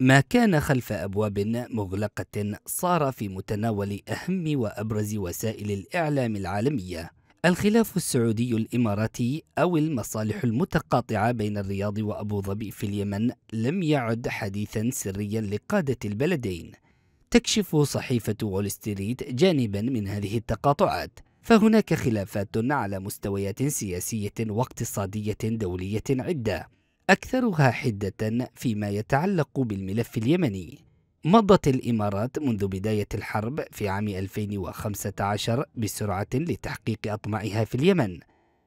ما كان خلف أبواب مغلقة صار في متناول أهم وأبرز وسائل الإعلام العالمية الخلاف السعودي الإماراتي أو المصالح المتقاطعة بين الرياض وأبو ظبي في اليمن لم يعد حديثا سريا لقادة البلدين تكشف صحيفة وول ستريت جانبا من هذه التقاطعات فهناك خلافات على مستويات سياسية واقتصادية دولية عدة أكثرها حدة فيما يتعلق بالملف اليمني مضت الإمارات منذ بداية الحرب في عام 2015 بسرعة لتحقيق أطمعها في اليمن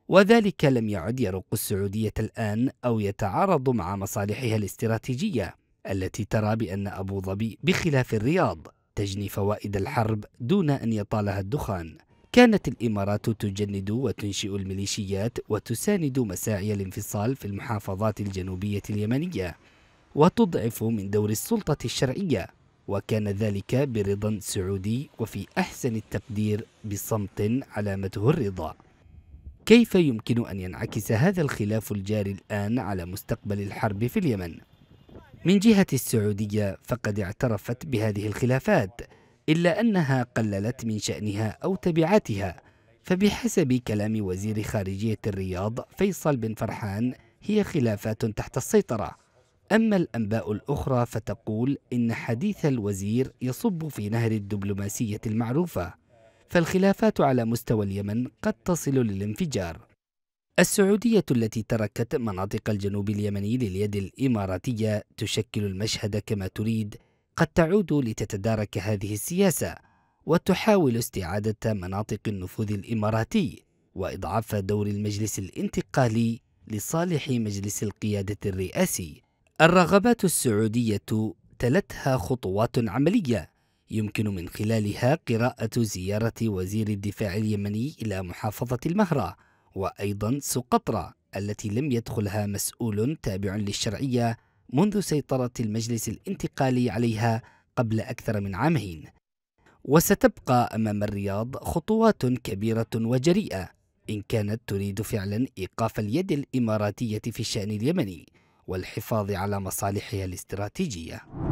وذلك لم يعد يرق السعودية الآن أو يتعارض مع مصالحها الاستراتيجية التي ترى بأن أبو ظبي بخلاف الرياض تجني فوائد الحرب دون أن يطالها الدخان كانت الإمارات تجند وتنشئ الميليشيات وتساند مساعي الانفصال في المحافظات الجنوبية اليمنية وتضعف من دور السلطة الشرعية وكان ذلك برضا سعودي وفي أحسن التقدير بصمت علامته الرضا كيف يمكن أن ينعكس هذا الخلاف الجاري الآن على مستقبل الحرب في اليمن؟ من جهة السعودية فقد اعترفت بهذه الخلافات إلا أنها قللت من شأنها أو تبعاتها فبحسب كلام وزير خارجية الرياض فيصل بن فرحان هي خلافات تحت السيطرة أما الأنباء الأخرى فتقول إن حديث الوزير يصب في نهر الدبلوماسية المعروفة فالخلافات على مستوى اليمن قد تصل للانفجار السعودية التي تركت مناطق الجنوب اليمني لليد الإماراتية تشكل المشهد كما تريد قد تعود لتتدارك هذه السياسة وتحاول استعادة مناطق النفوذ الإماراتي وإضعاف دور المجلس الانتقالي لصالح مجلس القيادة الرئاسي الرغبات السعودية تلتها خطوات عملية يمكن من خلالها قراءة زيارة وزير الدفاع اليمني إلى محافظة المهرة وأيضا سقطرى التي لم يدخلها مسؤول تابع للشرعية منذ سيطرة المجلس الانتقالي عليها قبل أكثر من عامين وستبقى أمام الرياض خطوات كبيرة وجريئة إن كانت تريد فعلا إيقاف اليد الإماراتية في الشأن اليمني والحفاظ على مصالحها الاستراتيجيه